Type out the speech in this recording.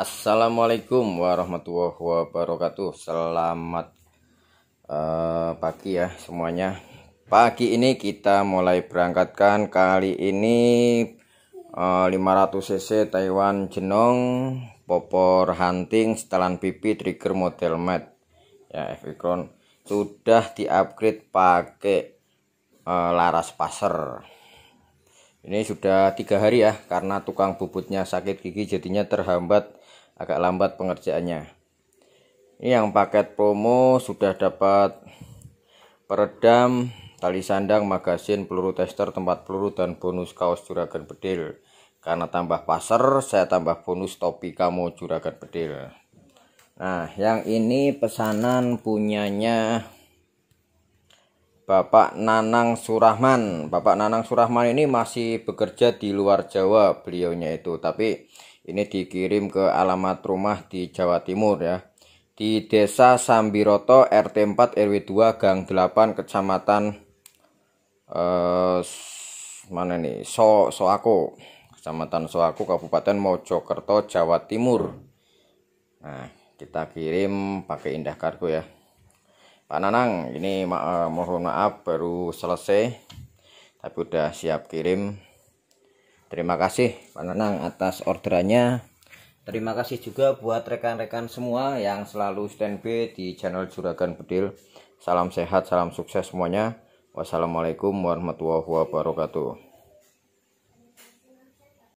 Assalamualaikum warahmatullahi wabarakatuh. Selamat uh, pagi ya semuanya. Pagi ini kita mulai berangkatkan kali ini uh, eh, 500 cc Taiwan Jenong popor hunting setelan pipi trigger model mat ya Evikron sudah di upgrade pakai uh, laras passer. Ini sudah tiga hari ya, karena tukang bubutnya sakit gigi jadinya terhambat, agak lambat pengerjaannya. Ini yang paket promo sudah dapat peredam, tali sandang, magasin, peluru tester, tempat peluru, dan bonus kaos juragan bedil. Karena tambah pasar, saya tambah bonus topi kamu juragan bedil. Nah, yang ini pesanan punyanya Bapak Nanang Surahman. Bapak Nanang Surahman ini masih bekerja di luar Jawa beliaunya itu, tapi ini dikirim ke alamat rumah di Jawa Timur ya. Di Desa Sambiroto RT 4 RW 2 Gang 8 Kecamatan eh mana nih? So Soako. Kecamatan Soako Kabupaten Mojokerto Jawa Timur. Nah, kita kirim pakai Indah Kargo ya. Pak Nanang ini ma uh, mohon maaf baru selesai tapi udah siap kirim terima kasih Pak Nanang atas orderannya terima kasih juga buat rekan-rekan semua yang selalu standby di channel Juragan Bedil salam sehat salam sukses semuanya wassalamualaikum warahmatullahi wabarakatuh